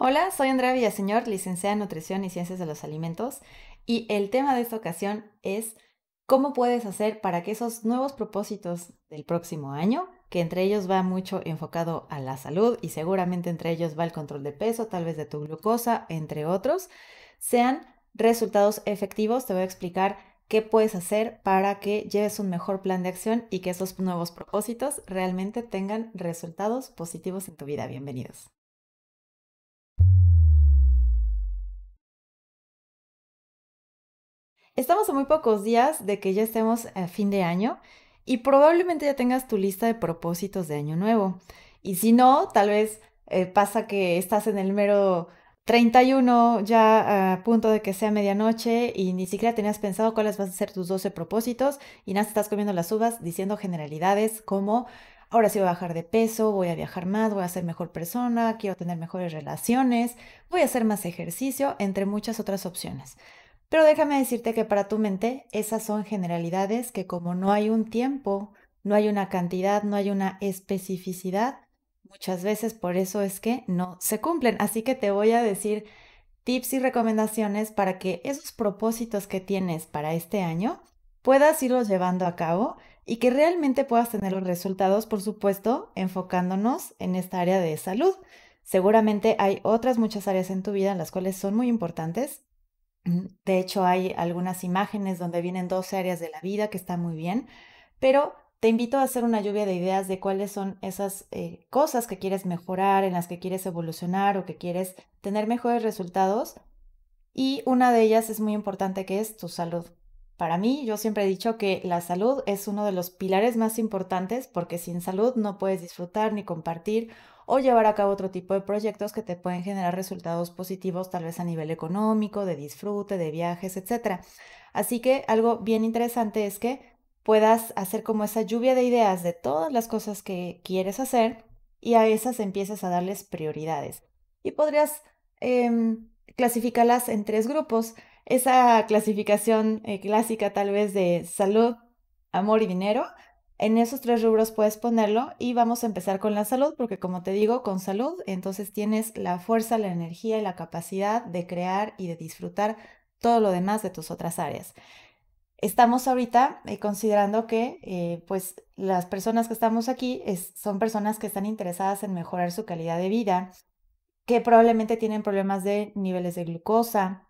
Hola, soy Andrea Villaseñor, licenciada en Nutrición y Ciencias de los Alimentos, y el tema de esta ocasión es cómo puedes hacer para que esos nuevos propósitos del próximo año, que entre ellos va mucho enfocado a la salud y seguramente entre ellos va el control de peso, tal vez de tu glucosa, entre otros, sean resultados efectivos. Te voy a explicar qué puedes hacer para que lleves un mejor plan de acción y que esos nuevos propósitos realmente tengan resultados positivos en tu vida. Bienvenidos. Estamos a muy pocos días de que ya estemos a fin de año y probablemente ya tengas tu lista de propósitos de año nuevo. Y si no, tal vez eh, pasa que estás en el mero 31 ya a punto de que sea medianoche y ni siquiera tenías pensado cuáles vas a ser tus 12 propósitos y nada, estás comiendo las uvas diciendo generalidades como ahora sí voy a bajar de peso, voy a viajar más, voy a ser mejor persona, quiero tener mejores relaciones, voy a hacer más ejercicio, entre muchas otras opciones. Pero déjame decirte que para tu mente esas son generalidades que como no hay un tiempo, no hay una cantidad, no hay una especificidad, muchas veces por eso es que no se cumplen. Así que te voy a decir tips y recomendaciones para que esos propósitos que tienes para este año puedas irlos llevando a cabo y que realmente puedas tener los resultados, por supuesto, enfocándonos en esta área de salud. Seguramente hay otras muchas áreas en tu vida en las cuales son muy importantes, Mm, de hecho, hay algunas imágenes donde vienen dos áreas de la vida, que están muy bien, pero te invito a hacer una lluvia de ideas de cuáles son esas eh, cosas que quieres mejorar, en las que quieres evolucionar o que quieres tener mejores resultados. Y una de ellas es muy importante, que es tu salud. Para mí, yo siempre he dicho que la salud es uno de los pilares más importantes porque sin salud no puedes disfrutar ni compartir o llevar a cabo otro tipo de proyectos que te pueden generar resultados positivos tal vez a nivel económico, de disfrute, de viajes, etc. Así que algo bien interesante es que puedas hacer como esa lluvia de ideas de todas las cosas que quieres hacer y a esas empiezas a darles prioridades. Y podrías em, clasificarlas en tres grupos. Esa clasificación eh, clásica tal vez de salud, amor y dinero, en esos tres rubros puedes ponerlo y vamos a empezar con la salud, porque como te digo, con salud entonces tienes la fuerza, la energía y la capacidad de crear y de disfrutar todo lo demás de tus otras áreas. Estamos ahorita eh, considerando que eh, pues las personas que estamos aquí son personas que están interesadas en mejorar su calidad de vida, que probablemente tienen problemas de niveles de glucosa,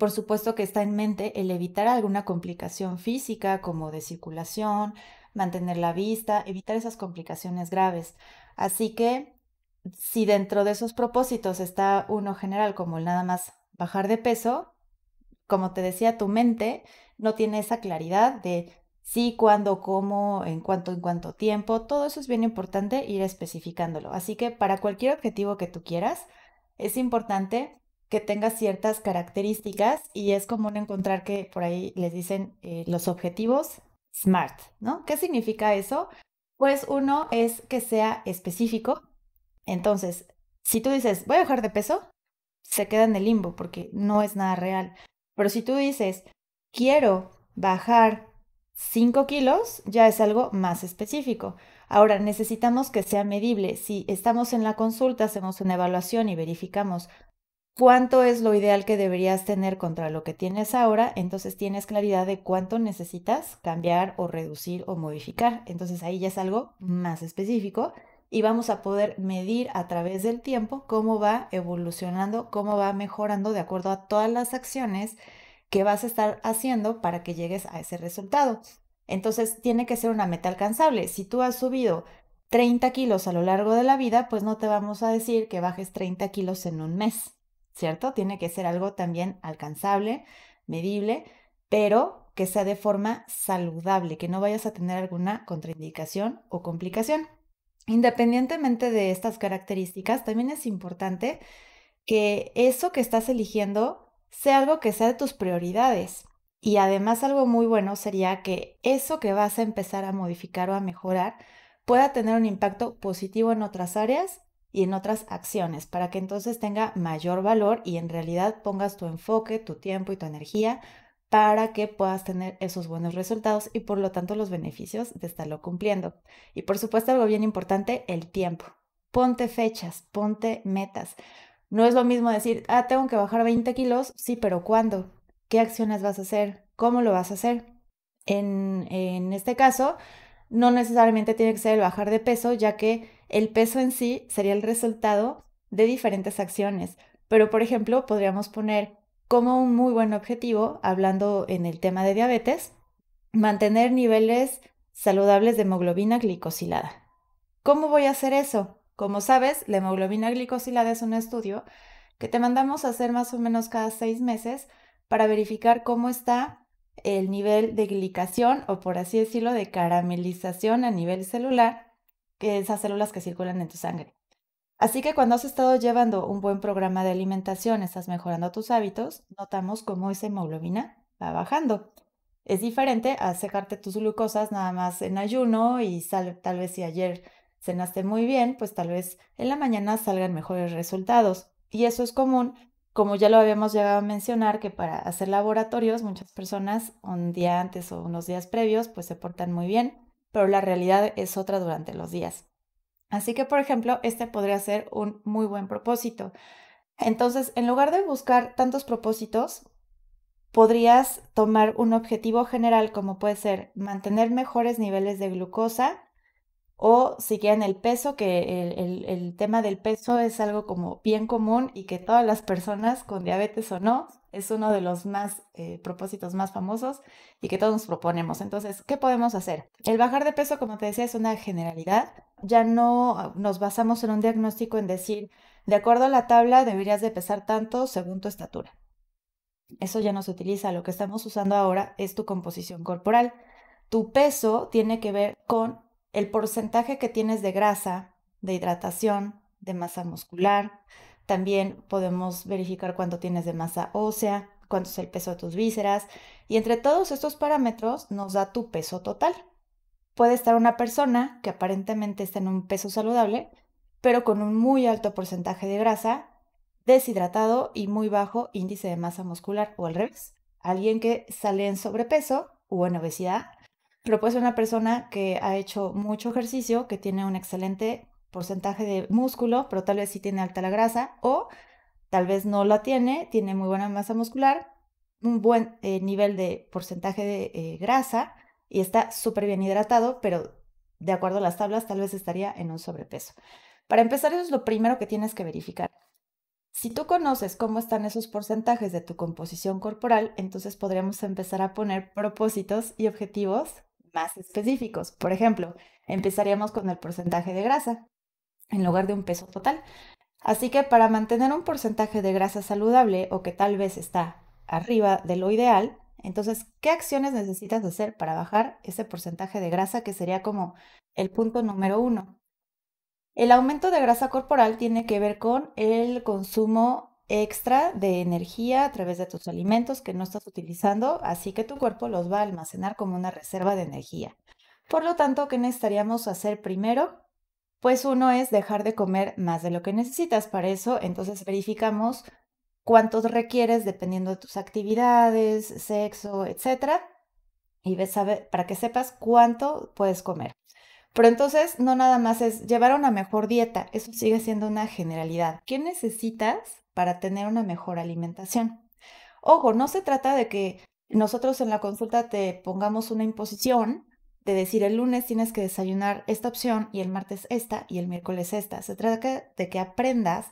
por supuesto que está en mente el evitar alguna complicación física como de circulación, mantener la vista, evitar esas complicaciones graves. Así que si dentro de esos propósitos está uno general como el nada más bajar de peso, como te decía, tu mente no tiene esa claridad de sí, cuándo, cómo, en cuánto, en cuánto tiempo. Todo eso es bien importante ir especificándolo. Así que para cualquier objetivo que tú quieras, es importante que tenga ciertas características y es común encontrar que por ahí les dicen eh, los objetivos SMART, ¿no? ¿Qué significa eso? Pues uno es que sea específico. Entonces, si tú dices, voy a bajar de peso, se queda en el limbo porque no es nada real. Pero si tú dices, quiero bajar 5 kilos, ya es algo más específico. Ahora, necesitamos que sea medible. Si estamos en la consulta, hacemos una evaluación y verificamos cuánto es lo ideal que deberías tener contra lo que tienes ahora, entonces tienes claridad de cuánto necesitas cambiar o reducir o modificar. Entonces ahí ya es algo más específico y vamos a poder medir a través del tiempo cómo va evolucionando, cómo va mejorando de acuerdo a todas las acciones que vas a estar haciendo para que llegues a ese resultado. Entonces tiene que ser una meta alcanzable. Si tú has subido 30 kilos a lo largo de la vida, pues no te vamos a decir que bajes 30 kilos en un mes ¿cierto? Tiene que ser algo también alcanzable, medible, pero que sea de forma saludable, que no vayas a tener alguna contraindicación o complicación. Independientemente de estas características, también es importante que eso que estás eligiendo sea algo que sea de tus prioridades. Y además algo muy bueno sería que eso que vas a empezar a modificar o a mejorar pueda tener un impacto positivo en otras áreas y en otras acciones para que entonces tenga mayor valor y en realidad pongas tu enfoque, tu tiempo y tu energía para que puedas tener esos buenos resultados y por lo tanto los beneficios de estarlo cumpliendo. Y por supuesto algo bien importante, el tiempo. Ponte fechas, ponte metas. No es lo mismo decir, ah, tengo que bajar 20 kilos, sí, pero ¿cuándo? ¿Qué acciones vas a hacer? ¿Cómo lo vas a hacer? En, en este caso, no necesariamente tiene que ser el bajar de peso, ya que el peso en sí sería el resultado de diferentes acciones. Pero, por ejemplo, podríamos poner como un muy buen objetivo, hablando en el tema de diabetes, mantener niveles saludables de hemoglobina glicosilada. ¿Cómo voy a hacer eso? Como sabes, la hemoglobina glicosilada es un estudio que te mandamos a hacer más o menos cada seis meses para verificar cómo está el nivel de glicación o por así decirlo de caramelización a nivel celular, que esas células que circulan en tu sangre. Así que cuando has estado llevando un buen programa de alimentación, estás mejorando tus hábitos, notamos cómo esa hemoglobina va bajando. Es diferente a secarte tus glucosas nada más en ayuno y tal vez si ayer cenaste muy bien, pues tal vez en la mañana salgan mejores resultados. Y eso es común como ya lo habíamos llegado a mencionar, que para hacer laboratorios muchas personas un día antes o unos días previos pues se portan muy bien, pero la realidad es otra durante los días. Así que, por ejemplo, este podría ser un muy buen propósito. Entonces, en lugar de buscar tantos propósitos, podrías tomar un objetivo general como puede ser mantener mejores niveles de glucosa o si quieren el peso, que el, tema del peso es algo como bien común y que todas las personas con diabetes o no, es uno de los más eh, propósitos más famosos y que todos nos proponemos. Entonces, ¿qué podemos hacer? El bajar de peso, como te decía, es una generalidad. Ya no ah, nos basamos en un diagnóstico en decir, de acuerdo a la tabla, deberías de pesar tanto según tu estatura. Eso ya no se utiliza. Lo que estamos usando ahora es tu composición corporal. Tu peso tiene que ver con el porcentaje que tienes de grasa, de hidratación, de masa muscular. También podemos verificar cuánto tienes de masa ósea, cuánto es el peso de tus vísceras. Y entre todos estos parámetros nos da tu peso total. Puede estar una persona que aparentemente está en un peso saludable, pero con un muy alto porcentaje de grasa, deshidratado y muy bajo índice de masa muscular o al revés. Alguien que sale en sobrepeso o en obesidad pero puede ser una persona que ha hecho mucho ejercicio, que tiene un excelente porcentaje de músculo, pero tal vez sí tiene alta la grasa, o tal vez no la tiene, tiene muy buena masa muscular, un buen eh, nivel de porcentaje de eh, grasa y está súper bien hidratado, pero de acuerdo a las tablas tal vez estaría en un sobrepeso. Para empezar, eso es lo primero que tienes que verificar. Si tú conoces cómo están esos porcentajes de tu composición corporal, entonces podríamos empezar a poner propósitos y objetivos más específicos. Por ejemplo, empezaríamos con el porcentaje de grasa en lugar de un peso total. Así que para mantener un porcentaje de grasa saludable o que tal vez está arriba de lo ideal, entonces, ¿qué acciones necesitas hacer para bajar ese porcentaje de grasa que sería como el punto número uno? El aumento de grasa corporal tiene que ver con el consumo extra de energía a través de tus alimentos que no estás utilizando, así que tu cuerpo los va a almacenar como una reserva de energía. Por lo tanto, ¿qué necesitaríamos hacer primero? Pues uno es dejar de comer más de lo que necesitas. Para eso, entonces verificamos cuántos requieres dependiendo de tus actividades, sexo, etc. Y ves, para que sepas cuánto puedes comer. Pero entonces no nada más es llevar una mejor dieta, eso sigue siendo una generalidad. ¿Qué necesitas para tener una mejor alimentación. Ojo, no se trata de que nosotros en la consulta te pongamos una imposición de decir el lunes tienes que desayunar esta opción y el martes esta y el miércoles esta. Se trata de que aprendas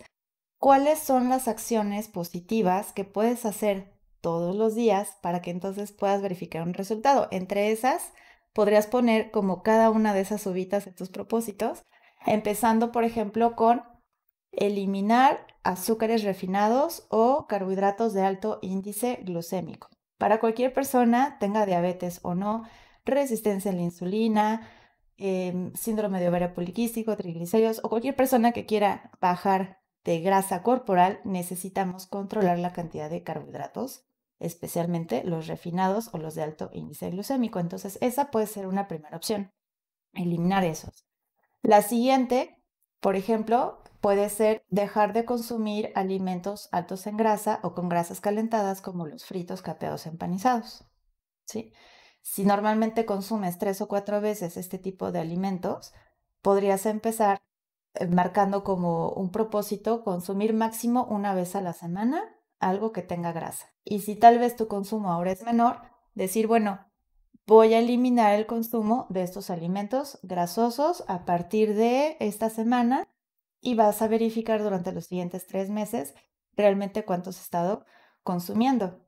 cuáles son las acciones positivas que puedes hacer todos los días para que entonces puedas verificar un resultado. Entre esas, podrías poner como cada una de esas subitas en tus propósitos, empezando por ejemplo con eliminar azúcares refinados o carbohidratos de alto índice glucémico. Para cualquier persona, tenga diabetes o no, resistencia a la insulina, em, síndrome de ovario poliquístico, triglicéridos o cualquier persona que quiera bajar de grasa corporal, necesitamos controlar la cantidad de carbohidratos, especialmente los refinados o los de alto índice glucémico. Entonces, esa puede ser una primera opción, eliminar esos. La siguiente, por ejemplo, Puede ser dejar de consumir alimentos altos en grasa o con grasas calentadas como los fritos, capeados, empanizados. Si normalmente consumes tres o cuatro veces este tipo de alimentos, podrías empezar eh, marcando como un propósito consumir máximo una vez a la semana algo que tenga grasa. Y si tal vez tu consumo ahora es menor, decir, bueno, voy a eliminar el consumo de estos alimentos grasosos a partir de esta semana y vas a verificar durante los siguientes tres meses realmente cuánto has estado consumiendo.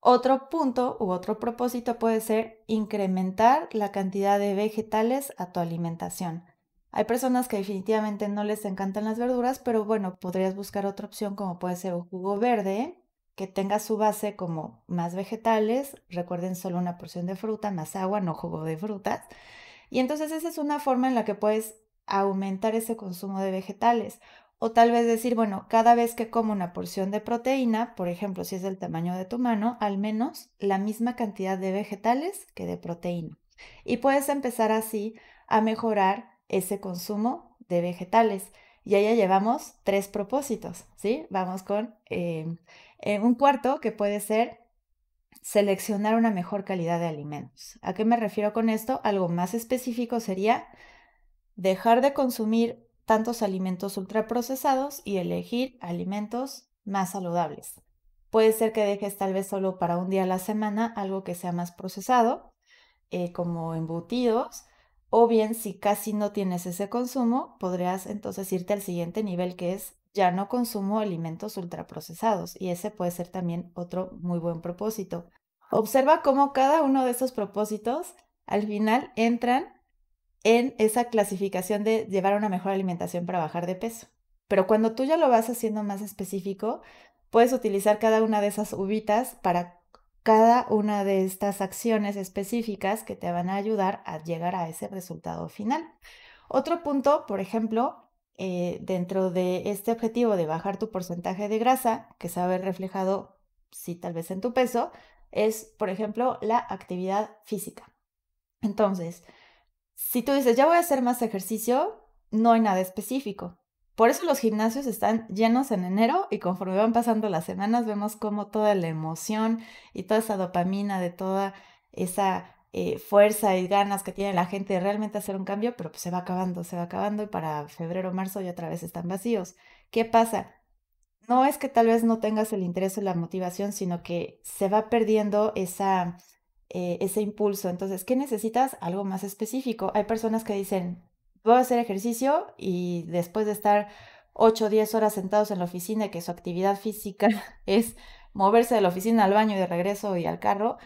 Otro punto u otro propósito puede ser incrementar la cantidad de vegetales a tu alimentación. Hay personas que definitivamente no les encantan las verduras, pero bueno, podrías buscar otra opción como puede ser un jugo verde que tenga su base como más vegetales, recuerden solo una porción de fruta, más agua, no jugo de frutas. Y entonces esa es una forma en la que puedes aumentar ese consumo de vegetales. O tal vez decir, bueno, cada vez que como una porción de proteína, por ejemplo, si es del tamaño de tu mano, al menos la misma cantidad de vegetales que de proteína. Y puedes empezar así a mejorar ese consumo de vegetales. Y ahí ya llevamos tres propósitos, ¿sí? Vamos con eh, eh, un cuarto que puede ser seleccionar una mejor calidad de alimentos. ¿A qué me refiero con esto? Algo más específico sería dejar de consumir tantos alimentos ultraprocesados y elegir alimentos más saludables. Puede ser que dejes tal vez solo para un día a la semana algo que sea más procesado, eh, como embutidos, o bien si casi no tienes ese consumo, podrías entonces irte al siguiente nivel que es ya no consumo alimentos ultraprocesados y ese puede ser también otro muy buen propósito. Observa cómo cada uno de esos propósitos al final entran en esa clasificación de llevar una mejor alimentación para bajar de peso. Pero cuando tú ya lo vas haciendo más específico, puedes utilizar cada una de esas uvitas para cada una de estas acciones específicas que te van a ayudar a llegar a ese resultado final. Otro punto, por ejemplo, eh, dentro de este objetivo de bajar tu porcentaje de grasa, que se va a ver reflejado, sí, tal vez en tu peso, es, por ejemplo, la actividad física. Entonces, si tú dices, ya voy a hacer más ejercicio, no hay nada específico. Por eso los gimnasios están llenos en enero y conforme van pasando las semanas vemos como toda la emoción y toda esa dopamina de toda esa eh, fuerza y ganas que tiene la gente de realmente hacer un cambio, pero pues, se va acabando, se va acabando y para febrero, marzo ya otra vez están vacíos. ¿Qué pasa? No es que tal vez no tengas el interés o la motivación, sino que se va perdiendo esa eh, ese impulso. Entonces, ¿qué necesitas? Algo más específico. Hay personas que dicen, voy a hacer ejercicio y después de estar 8 o 10 horas sentados en la oficina, que su actividad física es moverse de la oficina al baño y de regreso y al carro,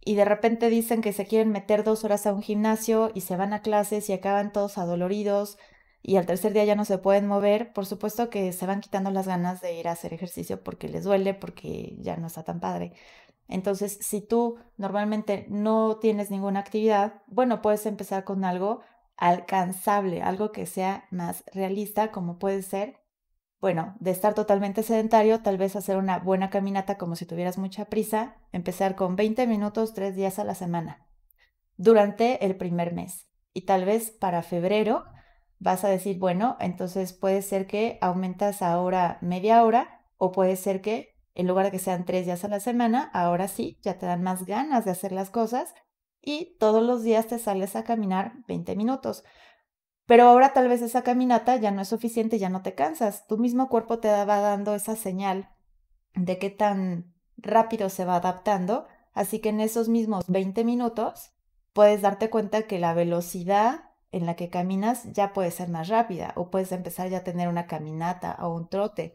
y de repente dicen que se quieren meter dos horas a un gimnasio y se van a clases y acaban todos adoloridos y al tercer día ya no se pueden mover, por supuesto que se van quitando las ganas de ir a hacer ejercicio porque les duele, porque ya no está tan padre. Entonces, si tú normalmente no tienes ninguna actividad, bueno, puedes empezar con algo alcanzable, algo que sea más realista, como puede ser, bueno, de estar totalmente sedentario, tal vez hacer una buena caminata como si tuvieras mucha prisa, empezar con 20 minutos tres días a la semana durante el primer mes. Y tal vez para febrero vas a decir, bueno, entonces puede ser que aumentas ahora media hora o puede ser que en lugar de que sean tres días a la semana, ahora sí, ya te dan más ganas de hacer las cosas y todos los días te sales a caminar 20 minutos. Pero ahora tal vez esa caminata ya no es suficiente, ya no te cansas. Tu mismo cuerpo te va dando esa señal de qué tan rápido se va adaptando. Así que en esos mismos 20 minutos puedes darte cuenta que la velocidad en la que caminas ya puede ser más rápida o puedes empezar ya a tener una caminata o un trote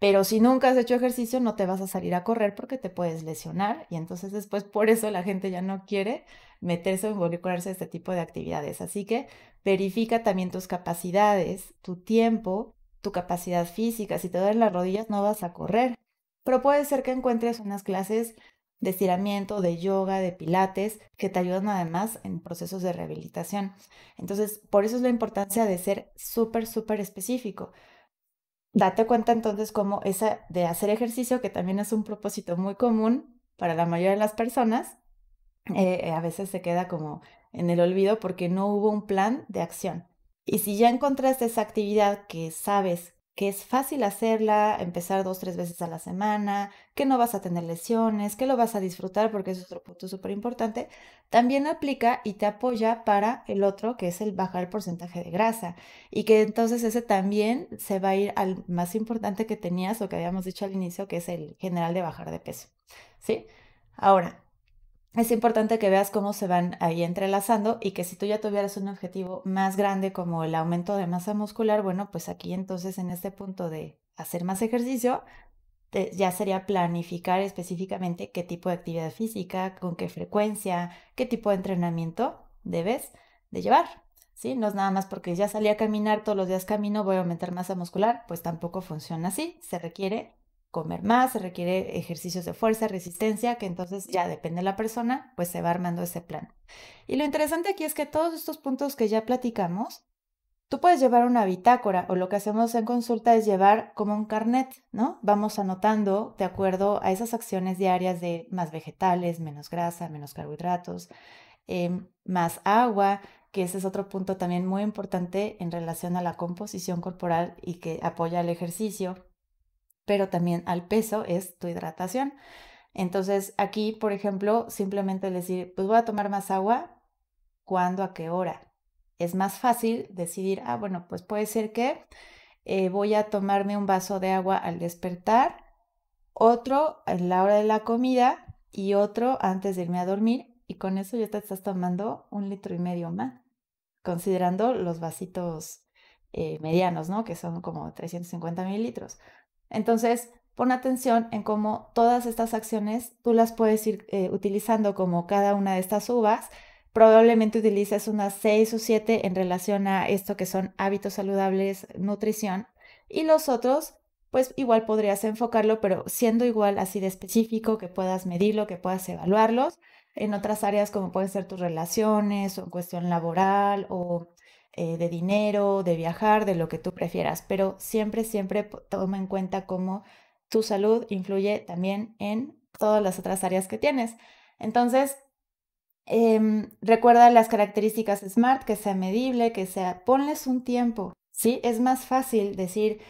pero si nunca has hecho ejercicio, no te vas a salir a correr porque te puedes lesionar y entonces después por eso la gente ya no quiere meterse o involucrarse en este tipo de actividades. Así que verifica también tus capacidades, tu tiempo, tu capacidad física. Si te duelen las rodillas, no vas a correr. Pero puede ser que encuentres unas clases de estiramiento, de yoga, de pilates, que te ayudan además en procesos de rehabilitación. Entonces, por eso es la importancia de ser súper, súper específico. Date cuenta entonces cómo esa de hacer ejercicio, que también es un propósito muy común para la mayoría de las personas, eh, eh, a veces se queda como en el olvido porque no hubo un plan de acción. Y si ya encontraste esa actividad que sabes que es fácil hacerla, empezar dos, tres veces a la semana, que no vas a tener lesiones, que lo vas a disfrutar porque es otro punto súper importante, también aplica y te apoya para el otro que es el bajar el porcentaje de grasa y que entonces ese también se va a ir al más importante que tenías o que habíamos dicho al inicio, que es el general de bajar de peso. ¿Sí? Ahora, es importante que veas cómo se van ahí entrelazando y que si tú ya tuvieras un objetivo más grande como el aumento de masa muscular, bueno, pues aquí entonces en este punto de hacer más ejercicio, ya sería planificar específicamente qué tipo de actividad física, con qué frecuencia, qué tipo de entrenamiento debes de llevar. ¿Sí? No es nada más porque ya salí a caminar, todos los días camino, voy a aumentar masa muscular, pues tampoco funciona así. Se requiere comer más, se requiere ejercicios de fuerza, resistencia, que entonces ya depende de la persona, pues se va armando ese plan. Y lo interesante aquí es que todos estos puntos que ya platicamos, tú puedes llevar una bitácora o lo que hacemos en consulta es llevar como un carnet, ¿no? Vamos anotando de acuerdo a esas acciones diarias de más vegetales, menos grasa, menos carbohidratos, em, más agua, que ese es otro punto también muy importante en relación a la composición corporal y que apoya el ejercicio pero también al peso es tu hidratación. Entonces aquí, por ejemplo, simplemente decir, pues voy a tomar más agua, ¿cuándo? ¿A qué hora? Es más fácil decidir, ah, bueno, pues puede ser que eh, voy a tomarme un vaso de agua al despertar, otro a la hora de la comida y otro antes de irme a dormir y con eso ya te estás tomando un litro y medio más, considerando los vasitos eh, medianos, ¿no? Que son como 350 mililitros. Entonces, pon atención en cómo todas estas acciones tú las puedes ir eh, utilizando como cada una de estas uvas. Probablemente utilices unas seis o siete en relación a esto que son hábitos saludables, nutrición. Y los otros, pues igual podrías enfocarlo, pero siendo igual así de específico, que puedas medirlo, que puedas evaluarlos en otras áreas como pueden ser tus relaciones o en cuestión laboral o eh, de dinero, de viajar, de lo que tú prefieras, pero siempre, siempre toma en cuenta cómo tu salud influye también en todas las otras áreas que tienes. Entonces, em, recuerda las características SMART, que sea medible, que sea, ponles un tiempo, ¿sí? Es más fácil decir,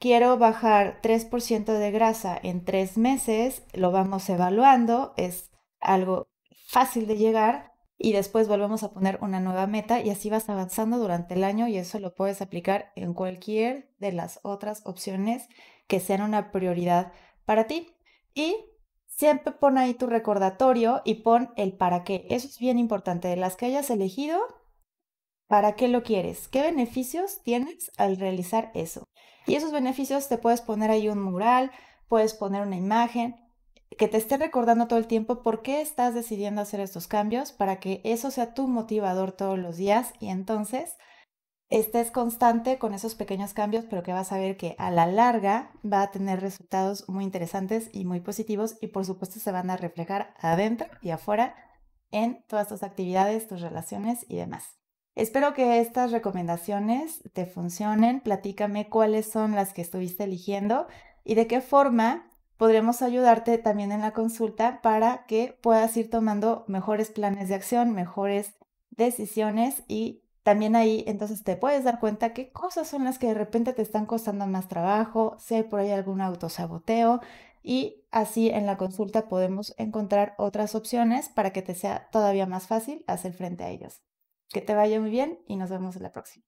quiero bajar 3% de grasa en tres meses, lo vamos evaluando, es algo fácil de llegar, y después volvemos a poner una nueva meta y así vas avanzando durante el año y eso lo puedes aplicar en cualquier de las otras opciones que sean una prioridad para ti. Y siempre pon ahí tu recordatorio y pon el para qué. Eso es bien importante. De las que hayas elegido, ¿para qué lo quieres? ¿Qué beneficios tienes al realizar eso? Y esos beneficios te puedes poner ahí un mural, puedes poner una imagen, que te esté recordando todo el tiempo por qué estás decidiendo hacer estos cambios para que eso sea tu motivador todos los días y entonces estés constante con esos pequeños cambios, pero que vas a ver que a la larga va a tener resultados muy interesantes y muy positivos y por supuesto se van a reflejar adentro y afuera en todas tus actividades, tus relaciones y demás. Espero que estas recomendaciones te funcionen. Platícame cuáles son las que estuviste eligiendo y de qué forma podremos ayudarte también en la consulta para que puedas ir tomando mejores planes de acción, mejores decisiones y también ahí entonces te puedes dar cuenta qué cosas son las que de repente te están costando más trabajo, si hay por ahí algún autosaboteo y así en la consulta podemos encontrar otras opciones para que te sea todavía más fácil hacer frente a ellos. Que te vaya muy bien y nos vemos en la próxima.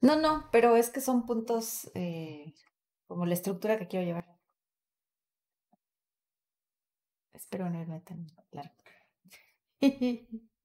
No, no, pero es que son puntos eh, como la estructura que quiero llevar. Espero no irme tan largo.